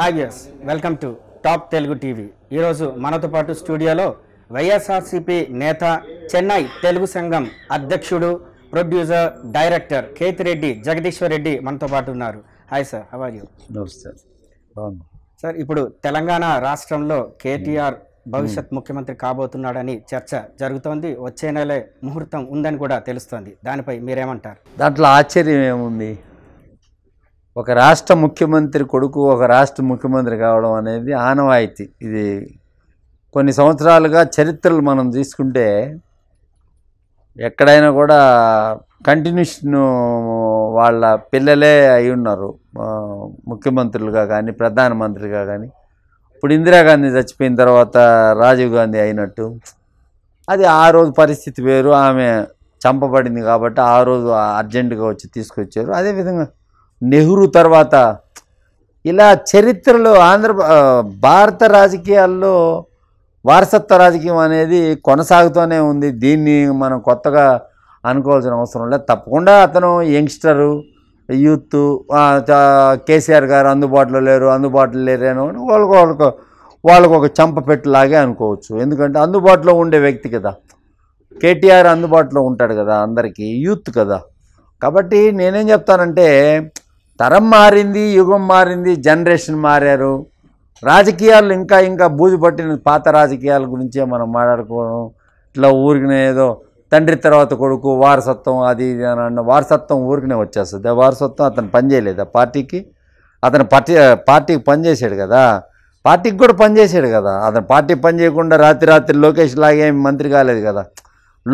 హాగ్యస్ welcome to top Telugu TV ఈరోజు మనతో పాటు స్టూడియోలో వైఎస్ఆర్సీపీ నేత చెన్నై తెలుగు సంఘం అధ్యక్షుడు ప్రొడ్యూసర్ డైరెక్టర్ కేతిరెడ్డి జగదీశ్వర్ రెడ్డి మనతో పాటు ఉన్నారు హాయ్ సార్ హవార్ యూ నమస్తే సార్ ఇప్పుడు తెలంగాణ రాష్ట్రంలో కేటీఆర్ భవిష్యత్ ముఖ్యమంత్రి కాబోతున్నాడని చర్చ జరుగుతోంది వచ్చే నెలే ముహూర్తం ఉందని కూడా తెలుస్తోంది దానిపై మీరేమంటారు దాంట్లో ఆశ్చర్యం ఏముంది ఒక రాష్ట్ర ముఖ్యమంత్రి కొడుకు ఒక రాష్ట్ర ముఖ్యమంత్రి కావడం అనేది ఆనవాయితీ ఇది కొన్ని సంవత్సరాలుగా చరిత్రలు మనం తీసుకుంటే ఎక్కడైనా కూడా కంటిన్యూషన్ వాళ్ళ పిల్లలే అయి ఉన్నారు ముఖ్యమంత్రులుగా కానీ ప్రధానమంత్రిగా కానీ ఇప్పుడు ఇందిరాగాంధీ చచ్చిపోయిన తర్వాత రాజీవ్ గాంధీ అయినట్టు అది ఆ రోజు పరిస్థితి వేరు ఆమె చంపబడింది కాబట్టి ఆ రోజు అర్జెంటుగా వచ్చి తీసుకొచ్చారు అదేవిధంగా నెహ్రూ తర్వాత ఇలా చరిత్రలో ఆంధ్ర భారత రాజకీయాల్లో వారసత్వ రాజకీయం అనేది కొనసాగుతూనే ఉంది దీన్ని మనం కొత్తగా అనుకోవాల్సిన అవసరం లేదు తప్పకుండా అతను యంగ్స్టరు యూత్ కేసీఆర్ గారు అందుబాటులో లేరు అందుబాటులో లేరు అని వాళ్ళకు వాళ్ళకు వాళ్ళకు ఒక చంపపెట్టులాగే అనుకోవచ్చు ఎందుకంటే అందుబాటులో ఉండే వ్యక్తి కదా కేటీఆర్ అందుబాటులో ఉంటాడు కదా అందరికీ యూత్ కదా కాబట్టి నేనేం చెప్తానంటే తరం మారింది యుగం మారింది జనరేషన్ మారారు రాజకీయాలు ఇంకా ఇంకా బూజు పట్టిన పాత రాజకీయాల గురించే మనం మాట్లాడుకోవడం ఇట్లా ఊరికినే ఏదో తండ్రి తర్వాత కొడుకు వారసత్వం అది ఇది అని అన్న వారసత్వం ఊరికినే వచ్చేస్తుంది ఆ వారసత్వం అతను పనిచేయలేదు ఆ పార్టీకి అతను పార్టీ పార్టీకి పనిచేసాడు కదా పార్టీకి కూడా పనిచేసాడు కదా అతను పార్టీ పని చేయకుండా రాత్రి రాత్రి లోకేష్ లాగే మంత్రి కాలేదు కదా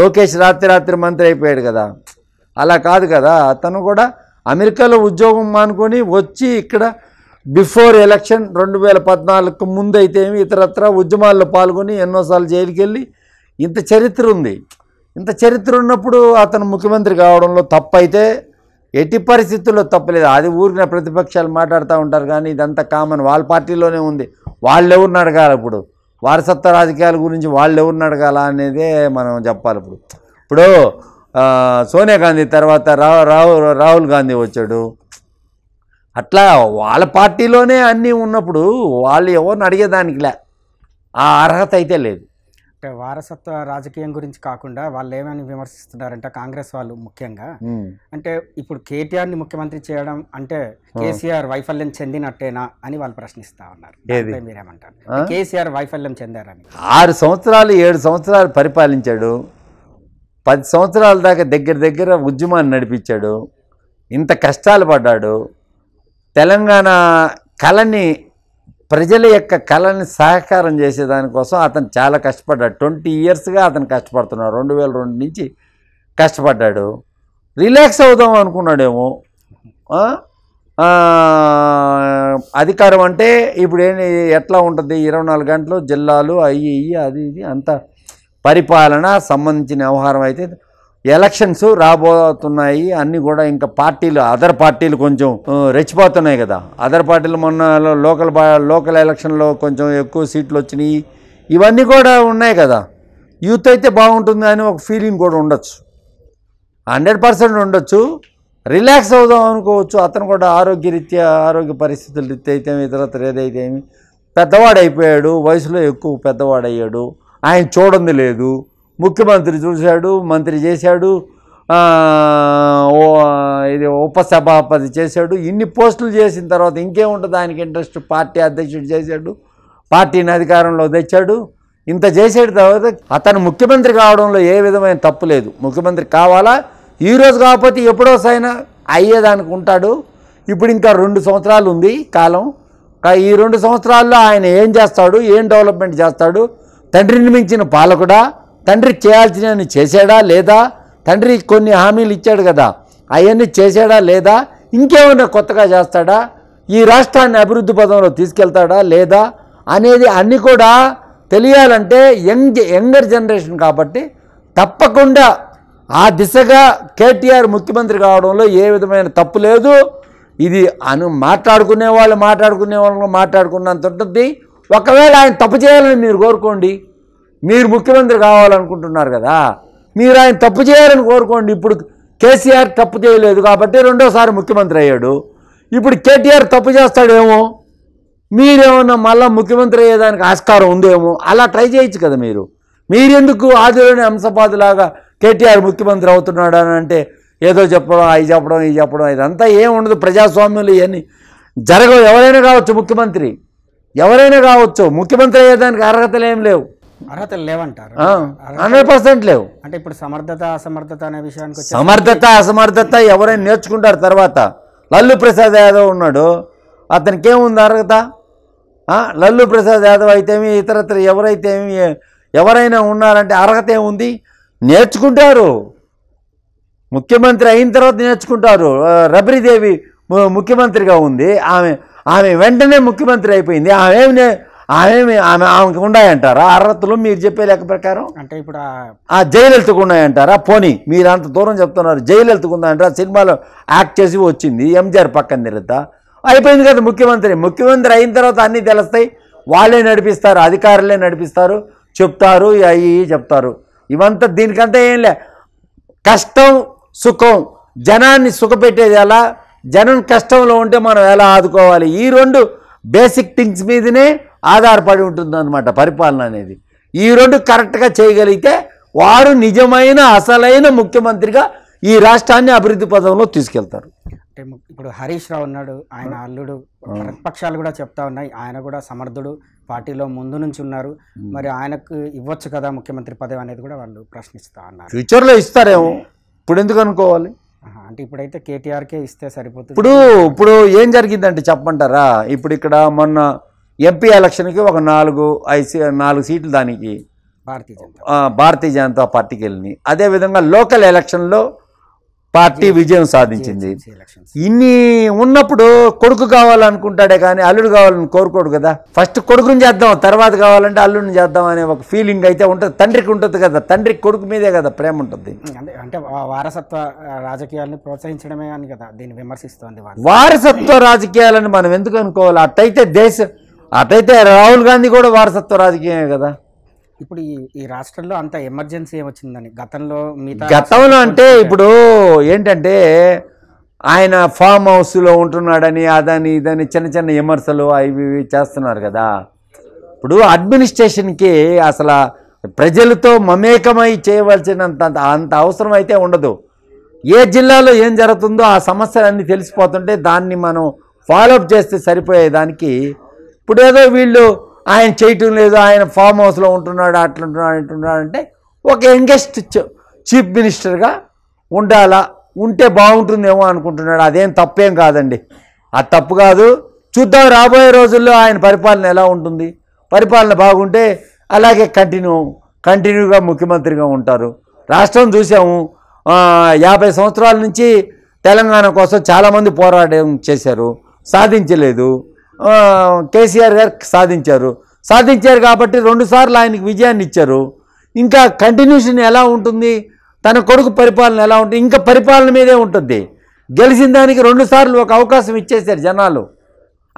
లోకేష్ రాత్రి రాత్రి మంత్రి అయిపోయాడు కదా అలా కాదు కదా అతను కూడా అమెరికాలో ఉద్యోగం మానుకొని వచ్చి ఇక్కడ బిఫోర్ ఎలక్షన్ రెండు వేల పద్నాలుగుకు ముందు అయితే ఏమి ఇతరత్ర ఉద్యమాల్లో పాల్గొని ఎన్నోసార్లు జైలుకి వెళ్ళి ఇంత చరిత్ర ఉంది ఇంత చరిత్ర ఉన్నప్పుడు అతను ముఖ్యమంత్రి కావడంలో తప్పైతే ఎట్టి పరిస్థితుల్లో తప్పలేదు అది ఊరికిన ప్రతిపక్షాలు మాట్లాడుతూ ఉంటారు కానీ ఇదంతా కామన్ వాళ్ళ పార్టీలోనే ఉంది వాళ్ళు ఎవరిని అడగాలి ఇప్పుడు వారసత్వ రాజకీయాల గురించి వాళ్ళు ఎవరిని అడగాల అనేదే మనం చెప్పాలి ఇప్పుడు ఇప్పుడు సోనియా గాంధీ తర్వాత రాహుల్ రాహుల్ గాంధీ వచ్చాడు అట్లా వాళ్ళ పార్టీలోనే అన్నీ ఉన్నప్పుడు వాళ్ళు ఎవరిని అడిగేదానికిలే ఆ అర్హత అయితే లేదు అంటే వారసత్వ రాజకీయం గురించి కాకుండా వాళ్ళు ఏమని విమర్శిస్తున్నారంటే కాంగ్రెస్ వాళ్ళు ముఖ్యంగా అంటే ఇప్పుడు కేటీఆర్ని ముఖ్యమంత్రి చేయడం అంటే కేసీఆర్ వైఫల్యం చెందినట్టేనా అని వాళ్ళు ప్రశ్నిస్తా ఉన్నారు మీరేమంటారు కేసీఆర్ వైఫల్యం చెందారని ఆరు సంవత్సరాలు ఏడు సంవత్సరాలు పరిపాలించాడు పది సంవత్సరాల దాకా దగ్గర దగ్గర ఉద్యమాన్ని నడిపించాడు ఇంత కష్టాలు పడ్డాడు తెలంగాణ కళని ప్రజల యొక్క కళని సహకారం చేసేదానికోసం అతను చాలా కష్టపడ్డాడు ట్వంటీ ఇయర్స్గా అతను కష్టపడుతున్నాడు రెండు వేల రెండు నుంచి కష్టపడ్డాడు రిలాక్స్ అవుదాం అనుకున్నాడేమో అధికారం అంటే ఇప్పుడు ఏంటి ఎట్లా ఉంటుంది ఇరవై నాలుగు గంటలు జిల్లాలు అయ్యి అది ఇది అంతా పరిపాలన సంబంధించిన వ్యవహారం అయితే ఎలక్షన్స్ రాబోతున్నాయి అన్నీ కూడా ఇంకా పార్టీలు అదర్ పార్టీలు కొంచెం రెచ్చిపోతున్నాయి కదా అదర్ పార్టీలు మొన్న లోకల్ లోకల్ ఎలక్షన్లో కొంచెం ఎక్కువ సీట్లు వచ్చినాయి ఇవన్నీ కూడా ఉన్నాయి కదా యూత్ అయితే బాగుంటుంది అని ఒక ఫీలింగ్ కూడా ఉండొచ్చు హండ్రెడ్ పర్సెంట్ ఉండొచ్చు రిలాక్స్ అవుదాం అనుకోవచ్చు అతను కూడా ఆరోగ్యరీత్యా ఆరోగ్య పరిస్థితుల రీత్యా అయితే ఇతరత్ర ఏదైతే పెద్దవాడు అయిపోయాడు వయసులో ఎక్కువ పెద్దవాడయ్యాడు ఆయన చూడంది లేదు ముఖ్యమంత్రి చూశాడు మంత్రి చేశాడు ఇది ఉపసభాపతి చేశాడు ఇన్ని పోస్టులు చేసిన తర్వాత ఇంకేముంటుంది ఆయనకి ఇంట్రెస్ట్ పార్టీ అధ్యక్షుడు చేశాడు పార్టీని అధికారంలో తెచ్చాడు ఇంత చేసేట తర్వాత అతను ముఖ్యమంత్రి కావడంలో ఏ విధమైన తప్పు లేదు ముఖ్యమంత్రి కావాలా ఈరోజు కాకపోతే ఎప్పుడో సైనా అయ్యేదానికి ఉంటాడు ఇప్పుడు ఇంకా రెండు సంవత్సరాలు ఉంది కాలం ఈ రెండు సంవత్సరాల్లో ఆయన ఏం చేస్తాడు ఏం డెవలప్మెంట్ చేస్తాడు తండ్రిని మించిన పాలకుడా తండ్రి చేయాల్సినవి చేశాడా లేదా తండ్రి కొన్ని హామీలు ఇచ్చాడు కదా అవన్నీ చేశాడా లేదా ఇంకేమైనా కొత్తగా చేస్తాడా ఈ రాష్ట్రాన్ని అభివృద్ధి పదంలో తీసుకెళ్తాడా లేదా అనేది అన్నీ కూడా తెలియాలంటే యంగ్ యంగర్ జనరేషన్ కాబట్టి తప్పకుండా ఆ దిశగా కేటీఆర్ ముఖ్యమంత్రి కావడంలో ఏ విధమైన తప్పు లేదు ఇది అను మాట్లాడుకునే వాళ్ళు మాట్లాడుకునే వాళ్ళు మాట్లాడుకున్నంత ఉంటుంది ఒకవేళ ఆయన తప్పు చేయాలని మీరు కోరుకోండి మీరు ముఖ్యమంత్రి కావాలనుకుంటున్నారు కదా మీరు ఆయన తప్పు చేయాలని కోరుకోండి ఇప్పుడు కేసీఆర్ తప్పు చేయలేదు కాబట్టి రెండోసారి ముఖ్యమంత్రి అయ్యాడు ఇప్పుడు కేటీఆర్ తప్పు చేస్తాడేమో మీరేమన్నా మళ్ళీ ముఖ్యమంత్రి అయ్యేదానికి ఆస్కారం ఉందేమో అలా ట్రై చేయొచ్చు కదా మీరు మీరెందుకు ఆదిలోని అంశపాదులాగా కేటీఆర్ ముఖ్యమంత్రి అవుతున్నాడు అని అంటే ఏదో చెప్పడం అవి చెప్పడం ఇది చెప్పడం ఇదంతా ఏం ఉండదు ప్రజాస్వామ్యంలో ఇవన్నీ జరగవు ఎవరైనా కావచ్చు ముఖ్యమంత్రి ఎవరైనా కావచ్చు ముఖ్యమంత్రి దానికి అర్హతలు ఏం లేవు అర్హతలు లేవంటారు హండ్రెడ్ పర్సెంట్ లేవు అంటే ఇప్పుడు సమర్థత అసమర్థత అనే విషయానికి సమర్థత అసమర్థత ఎవరైనా నేర్చుకుంటారు తర్వాత లల్లు ప్రసాద్ యాదవ్ ఉన్నాడు అతనికి ఏముంది అర్హత లల్లు ప్రసాద్ యాదవ్ అయితే ఇతరత్ర ఎవరైతే ఎవరైనా ఉన్నారంటే అర్హత ఏముంది నేర్చుకుంటారు ముఖ్యమంత్రి అయిన తర్వాత నేర్చుకుంటారు రబ్రీదేవి ముఖ్యమంత్రిగా ఉంది ఆమె ఆమె వెంటనే ముఖ్యమంత్రి అయిపోయింది ఆమె ఆమె ఆమె ఆమెకు ఉన్నాయంటారా అర్హతలు మీరు చెప్పే లెక్క ప్రకారం అంటే ఇప్పుడు ఆ జయలలితకు ఉన్నాయంటారా పోనీ మీరు అంత దూరం చెప్తున్నారు జయలలితకు ఉందంటారా సినిమాలో యాక్ట్ చేసి వచ్చింది ఎంజిఆర్ పక్కన నిలుతా అయిపోయింది కదా ముఖ్యమంత్రి ముఖ్యమంత్రి అయిన తర్వాత అన్నీ తెలుస్తాయి వాళ్ళే నడిపిస్తారు అధికారులే నడిపిస్తారు చెప్తారు అవి చెప్తారు ఇవంతా దీనికంతా ఏం లే కష్టం సుఖం జనాన్ని సుఖపెట్టేది ఎలా జనం కష్టంలో ఉంటే మనం ఎలా ఆదుకోవాలి ఈ రెండు బేసిక్ థింగ్స్ మీదనే ఆధారపడి ఉంటుందన్నమాట పరిపాలన అనేది ఈ రెండు కరెక్ట్గా చేయగలిగితే వారు నిజమైన అసలైన ముఖ్యమంత్రిగా ఈ రాష్ట్రాన్ని అభివృద్ధి పదంలో తీసుకెళ్తారు అంటే ఇప్పుడు హరీష్ రావు ఉన్నాడు ఆయన అల్లుడు ప్రతిపక్షాలు కూడా చెప్తా ఉన్నాయి ఆయన కూడా సమర్థుడు పార్టీలో ముందు నుంచి ఉన్నారు మరి ఆయనకు ఇవ్వచ్చు కదా ముఖ్యమంత్రి పదవి అనేది కూడా వాళ్ళు ప్రశ్నిస్తా ఉన్నారు ఫ్యూచర్లో ఇస్తారేమో ఇప్పుడు ఎందుకు అనుకోవాలి అంటే ఇప్పుడైతే కేటీఆర్కే ఇస్తే సరిపోతుంది ఇప్పుడు ఇప్పుడు ఏం జరిగిందంటే చెప్పమంటారా ఇప్పుడు ఇక్కడ మొన్న ఎంపీ ఎలక్షన్కి ఒక నాలుగు ఐసీ నాలుగు సీట్లు దానికి భారతీయ భారతీయ జనతా పార్టీకి వెళ్ళినాయి అదేవిధంగా లోకల్ ఎలక్షన్లో పార్టీ విజయం సాధించింది ఇన్ని ఉన్నప్పుడు కొడుకు కావాలనుకుంటాడే కానీ అల్లుడు కావాలని కోరుకోడు కదా ఫస్ట్ కొడుకుని చేద్దాం తర్వాత కావాలంటే అల్లుడిని చేద్దాం అనే ఒక ఫీలింగ్ అయితే ఉంటుంది తండ్రికి ఉంటుంది కదా తండ్రికి కొడుకు మీదే కదా ప్రేమ ఉంటుంది అంటే వారసత్వ రాజకీయాలను ప్రోత్సహించడమే అని కదా దీన్ని విమర్శిస్తోంది వారసత్వ రాజకీయాలను మనం ఎందుకు అనుకోవాలి అట్టయితే దేశం అటైతే రాహుల్ గాంధీ కూడా వారసత్వ రాజకీయమే కదా ఇప్పుడు ఈ ఈ రాష్ట్రంలో అంత ఎమర్జెన్సీ ఏమొచ్చిందని గతంలో మిగతా గతంలో అంటే ఇప్పుడు ఏంటంటే ఆయన ఫామ్ హౌస్లో ఉంటున్నాడని అదని ఇదని చిన్న చిన్న విమర్శలు అవి చేస్తున్నారు కదా ఇప్పుడు అడ్మినిస్ట్రేషన్కి అసలు ప్రజలతో మమేకమై చేయవలసినంత అంత అవసరం అయితే ఉండదు ఏ జిల్లాలో ఏం జరుగుతుందో ఆ సమస్యలన్నీ తెలిసిపోతుంటే దాన్ని మనం ఫాలోఅప్ చేస్తే సరిపోయేదానికి ఇప్పుడేదో వీళ్ళు ఆయన చేయటం లేదు ఆయన ఫామ్ హౌస్లో ఉంటున్నాడు అట్లుంటున్నాడు అంటున్నాడు అంటే ఒక యంగెస్ట్ చీఫ్ మినిస్టర్గా ఉండాలా ఉంటే బాగుంటుందేమో అనుకుంటున్నాడు అదేం తప్పేం కాదండి అది తప్పు కాదు చూద్దాం రాబోయే రోజుల్లో ఆయన పరిపాలన ఎలా ఉంటుంది పరిపాలన బాగుంటే అలాగే కంటిన్యూ కంటిన్యూగా ముఖ్యమంత్రిగా ఉంటారు రాష్ట్రం చూసాము యాభై సంవత్సరాల నుంచి తెలంగాణ కోసం చాలామంది పోరాటం చేశారు సాధించలేదు కేసీఆర్ గారు సాధించారు సాధించారు కాబట్టి రెండుసార్లు ఆయనకు విజయాన్ని ఇచ్చారు ఇంకా కంటిన్యూషన్ ఎలా ఉంటుంది తన కొడుకు పరిపాలన ఎలా ఉంటుంది ఇంకా పరిపాలన మీదే ఉంటుంది గెలిచిన దానికి రెండుసార్లు ఒక అవకాశం ఇచ్చేశారు జనాలు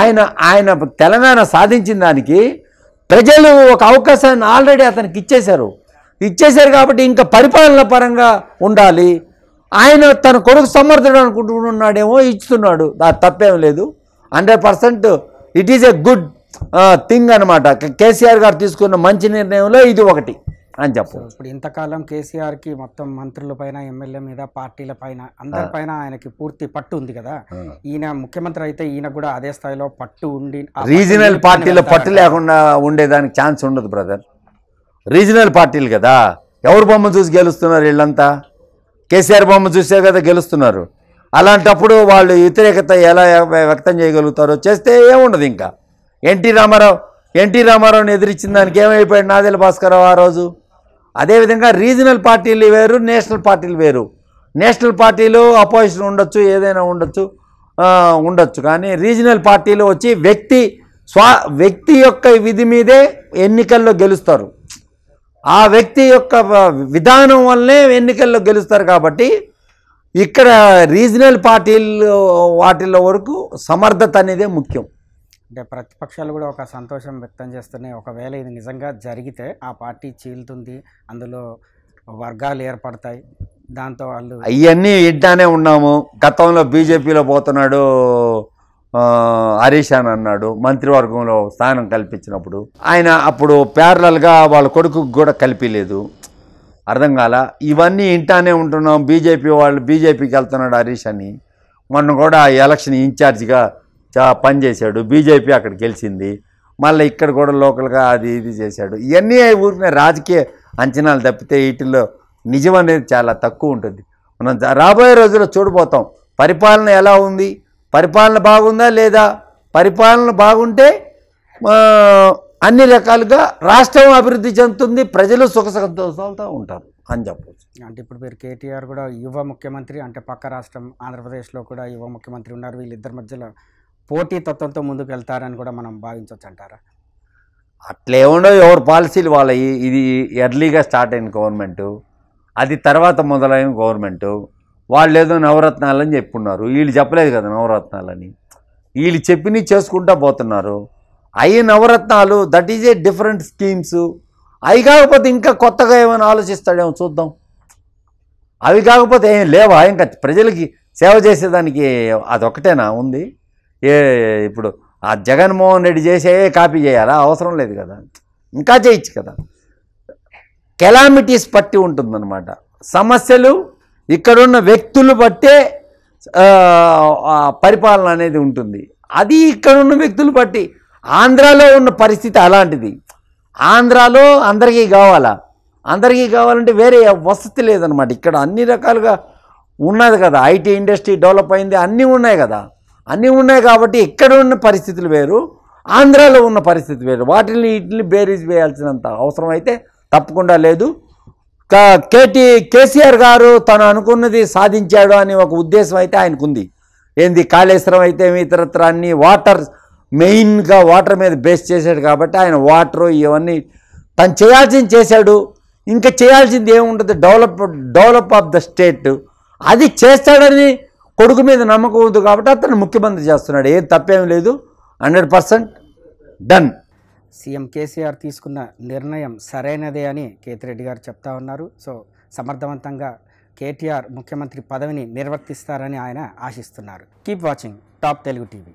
ఆయన ఆయన తెలంగాణ సాధించిన దానికి ప్రజలు ఒక అవకాశాన్ని ఆల్రెడీ అతనికి ఇచ్చేశారు ఇచ్చేశారు కాబట్టి ఇంకా పరిపాలన పరంగా ఉండాలి ఆయన తన కొడుకు సమర్థుడు అనుకుంటున్నాడేమో దాని తప్పేం లేదు hundred percent it is a good thing అనమాట కేసీఆర్ గారు తీసుకున్న మంచి నిర్ణయంలో ఇది ఒకటి అని చెప్పు ఇప్పుడు ఇంతకాలం కేసీఆర్కి మొత్తం మంత్రుల పైన ఎమ్మెల్యే మీద పార్టీల పైన అందరిపైన ఆయనకి పూర్తి పట్టు ఉంది కదా ఈయన ముఖ్యమంత్రి అయితే ఈయన కూడా అదే స్థాయిలో పట్టు ఉండి రీజనల్ పార్టీలో పట్టు లేకుండా ఉండేదానికి ఛాన్స్ ఉండదు బ్రదర్ రీజనల్ పార్టీలు కదా ఎవరు బొమ్మ చూసి గెలుస్తున్నారు వీళ్ళంతా కేసీఆర్ బొమ్మ చూసే కదా గెలుస్తున్నారు అలాంటప్పుడు వాళ్ళు వ్యతిరేకత ఎలా వ్యక్తం చేయగలుగుతారో చేస్తే ఏముండదు ఇంకా ఎన్టీ రామారావు ఎన్టీ రామారావుని ఎదిరించిన దానికి ఏమైపోయాడు నాదెల భాస్కర్ ఆ రోజు అదేవిధంగా రీజనల్ పార్టీలు వేరు నేషనల్ పార్టీలు వేరు నేషనల్ పార్టీలు అపోజిషన్ ఉండొచ్చు ఏదైనా ఉండొచ్చు ఉండొచ్చు కానీ రీజనల్ పార్టీలు వచ్చి వ్యక్తి స్వా వ్యక్తి యొక్క విధి మీదే ఎన్నికల్లో గెలుస్తారు ఆ వ్యక్తి యొక్క విధానం వల్లనే ఎన్నికల్లో గెలుస్తారు కాబట్టి ఇక్కడ రీజనల్ పార్టీలు వాటిల్లో వరకు సమర్థత అనేదే ముఖ్యం అంటే ప్రతిపక్షాలు కూడా ఒక సంతోషం వ్యక్తం చేస్తున్నాయి ఒకవేళ ఇది నిజంగా జరిగితే ఆ పార్టీ చీలుతుంది అందులో వర్గాలు ఏర్పడతాయి దాంతో వాళ్ళు అవన్నీ ఇడ్డానే ఉన్నాము గతంలో బీజేపీలో పోతున్నాడు హరీష్ అని అన్నాడు మంత్రివర్గంలో స్థానం కల్పించినప్పుడు ఆయన అప్పుడు ప్యారలల్గా వాళ్ళ కొడుకు కూడా కలిపిలేదు అర్థం కాల ఇవన్నీ ఇంటానే ఉంటున్నాం బీజేపీ వాళ్ళు బీజేపీకి వెళ్తున్నాడు హరీష్ అని మొన్న కూడా ఎలక్షన్ ఇన్ఛార్జిగా పనిచేశాడు బీజేపీ అక్కడ గెలిచింది మళ్ళీ ఇక్కడ కూడా లోకల్గా అది ఇది చేశాడు ఇవన్నీ ఊరికిన రాజకీయ అంచనాలు తప్పితే వీటిల్లో నిజం అనేది చాలా తక్కువ ఉంటుంది మనం రాబోయే రోజుల్లో చూడబోతాం పరిపాలన ఎలా ఉంది పరిపాలన బాగుందా లేదా పరిపాలన బాగుంటే అన్ని రకాలుగా రాష్ట్రం అభివృద్ధి చెందుతుంది ప్రజలు సుఖ సంతోషాలతో ఉంటారు అని చెప్పవచ్చు అంటే ఇప్పుడు మీరు కేటీఆర్ కూడా యువ ముఖ్యమంత్రి అంటే పక్క రాష్ట్రం ఆంధ్రప్రదేశ్లో కూడా యువ ముఖ్యమంత్రి ఉన్నారు వీళ్ళిద్దరి మధ్యలో పోటీ తత్వంతో ముందుకు వెళ్తారని కూడా మనం భావించవచ్చు అంటారా అట్లే ఉండవు ఎవరు పాలసీలు వాళ్ళవి ఇది ఎర్లీగా స్టార్ట్ అయిన గవర్నమెంటు అది తర్వాత మొదలైన గవర్నమెంటు వాళ్ళు ఏదో నవరత్నాలని చెప్పున్నారు వీళ్ళు చెప్పలేదు కదా నవరత్నాలని వీళ్ళు చెప్పినవి చేసుకుంటా పోతున్నారు అయ్యి నవరత్నాలు that is a different schemes అవి కాకపోతే ఇంకా కొత్తగా ఏమైనా ఆలోచిస్తాడేమో చూద్దాం అవి కాకపోతే ఏం లేవా ఇంకా ప్రజలకి సేవ చేసేదానికి అదొకటేనా ఉంది ఏ ఇప్పుడు ఆ జగన్మోహన్ రెడ్డి చేసే కాపీ చేయాలా అవసరం లేదు కదా ఇంకా చేయొచ్చు కదా కెలామిటీస్ పట్టి ఉంటుందన్నమాట సమస్యలు ఇక్కడున్న వ్యక్తులు బట్టే పరిపాలన అనేది ఉంటుంది అది ఇక్కడున్న వ్యక్తులు బట్టి ఆంధ్రాలో ఉన్న పరిస్థితి అలాంటిది ఆంధ్రాలో అందరికీ కావాలా అందరికీ కావాలంటే వేరే వసతి లేదనమాట ఇక్కడ అన్ని రకాలుగా ఉన్నది కదా ఐటీ ఇండస్ట్రీ డెవలప్ అయింది అన్నీ ఉన్నాయి కదా అన్నీ ఉన్నాయి కాబట్టి ఇక్కడ ఉన్న పరిస్థితులు వేరు ఆంధ్రాలో ఉన్న పరిస్థితి వేరు వాటిని వీటిని బేరీజ్ వేయాల్సినంత అవసరం అయితే తప్పకుండా లేదు కేటీ కేసీఆర్ గారు తను అనుకున్నది సాధించాడు అని ఒక ఉద్దేశం అయితే ఆయనకుంది ఏంది కాళేశ్వరం అయితే ఇతరత్ర అన్ని వాటర్ మెయిన్గా వాటర్ మీద బేస్ చేశాడు కాబట్టి ఆయన వాటర్ ఇవన్నీ తను చేయాల్సింది చేశాడు ఇంకా చేయాల్సింది ఏముంటుంది develop develop of the state అది చేస్తాడని కొడుకు మీద నమ్మకం ఉంది కాబట్టి అతను ముఖ్యమంత్రి చేస్తున్నాడు ఏం తప్పేం లేదు hundred percent done CM KCR తీసుకున్న నిర్ణయం సరైనదే అని కేతిరెడ్డి గారు చెప్తా ఉన్నారు సో సమర్థవంతంగా కేటీఆర్ ముఖ్యమంత్రి పదవిని నిర్వర్తిస్తారని ఆయన ఆశిస్తున్నారు keep watching top Telugu TV